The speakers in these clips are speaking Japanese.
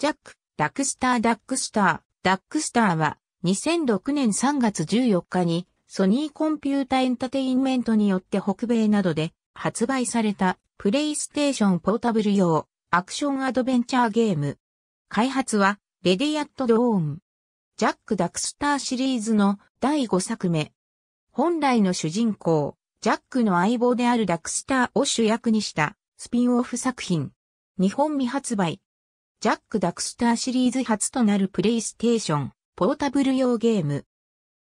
ジャック、ダックスターダックスター、ダックスターは2006年3月14日にソニーコンピュータエンタテインメントによって北米などで発売されたプレイステーションポータブル用アクションアドベンチャーゲーム。開発はレディアットドーン。ジャック・ダクスターシリーズの第5作目。本来の主人公、ジャックの相棒であるダクスターを主役にしたスピンオフ作品。日本未発売、ジャック・ダクスターシリーズ初となるプレイステーション、ポータブル用ゲーム。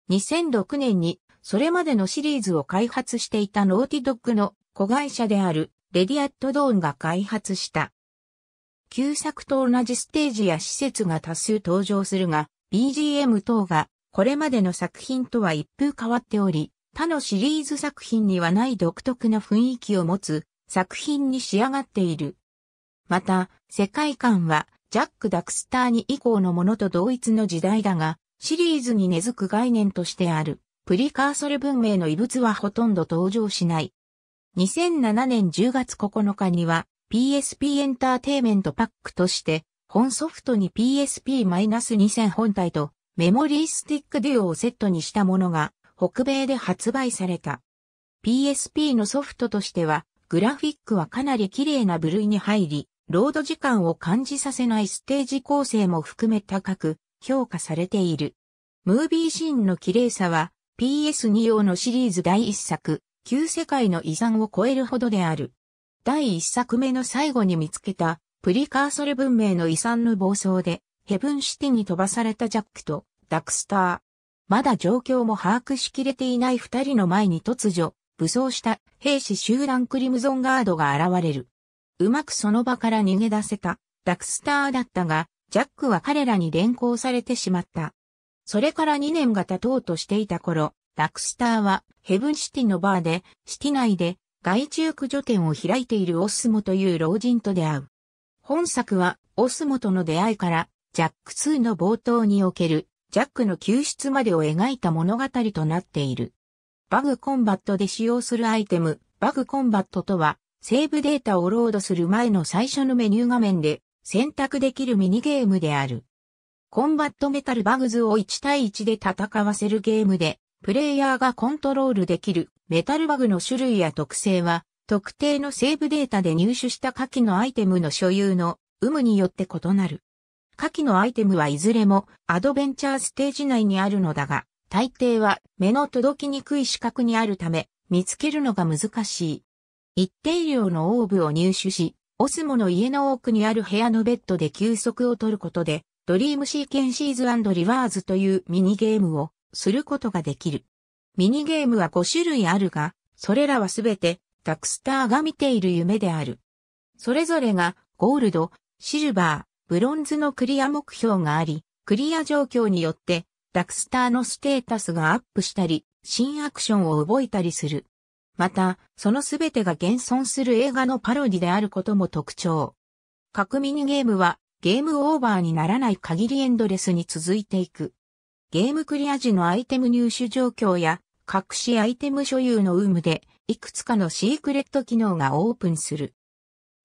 2006年に、それまでのシリーズを開発していたノーティドッグの子会社である、レディアット・ドーンが開発した。旧作と同じステージや施設が多数登場するが、BGM 等がこれまでの作品とは一風変わっており、他のシリーズ作品にはない独特な雰囲気を持つ作品に仕上がっている。また、世界観は、ジャック・ダクスターに以降のものと同一の時代だが、シリーズに根付く概念としてある、プリカーソル文明の遺物はほとんど登場しない。2007年10月9日には、PSP エンターテイメントパックとして、本ソフトに PSP-2000 本体とメモリースティックデュオをセットにしたものが北米で発売された。PSP のソフトとしてはグラフィックはかなり綺麗な部類に入り、ロード時間を感じさせないステージ構成も含め高く評価されている。ムービーシーンの綺麗さは PS2 用のシリーズ第1作、旧世界の遺産を超えるほどである。第1作目の最後に見つけたプリカーソル文明の遺産の暴走でヘブンシティに飛ばされたジャックとダクスター。まだ状況も把握しきれていない二人の前に突如、武装した兵士集団クリムゾンガードが現れる。うまくその場から逃げ出せた、ダクスターだったが、ジャックは彼らに連行されてしまった。それから2年が経とうとしていた頃、ダクスターはヘブンシティのバーで、シティ内で外中駆除店を開いているオスモという老人と出会う。本作はオスモとの出会いから、ジャック2の冒頭におけるジャックの救出までを描いた物語となっている。バグコンバットで使用するアイテム、バグコンバットとは、セーブデータをロードする前の最初のメニュー画面で選択できるミニゲームである。コンバットメタルバグズを1対1で戦わせるゲームで、プレイヤーがコントロールできるメタルバグの種類や特性は、特定のセーブデータで入手した下記のアイテムの所有の有無によって異なる。下記のアイテムはいずれもアドベンチャーステージ内にあるのだが、大抵は目の届きにくい視覚にあるため、見つけるのが難しい。一定量のオーブを入手し、オスモの家の奥にある部屋のベッドで休息を取ることで、ドリームシーケンシーズリワーズというミニゲームをすることができる。ミニゲームは5種類あるが、それらはすべてダクスターが見ている夢である。それぞれがゴールド、シルバー、ブロンズのクリア目標があり、クリア状況によってダクスターのステータスがアップしたり、新アクションを覚えたりする。また、そのすべてが現存する映画のパロディであることも特徴。各ミニゲームは、ゲームオーバーにならない限りエンドレスに続いていく。ゲームクリア時のアイテム入手状況や、隠しアイテム所有の有無で、いくつかのシークレット機能がオープンする。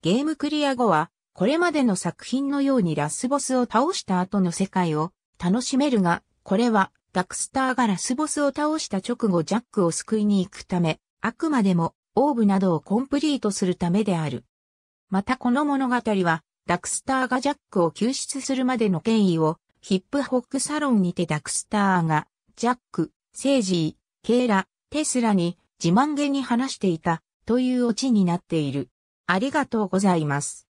ゲームクリア後は、これまでの作品のようにラスボスを倒した後の世界を楽しめるが、これはダクスターがラスボスを倒した直後ジャックを救いに行くため、あくまでもオーブなどをコンプリートするためである。またこの物語は、ダクスターがジャックを救出するまでの権威を、ヒップホックサロンにてダクスターが、ジャック、セージー、ケーラ、テスラに自慢げに話していたというオチになっている。ありがとうございます。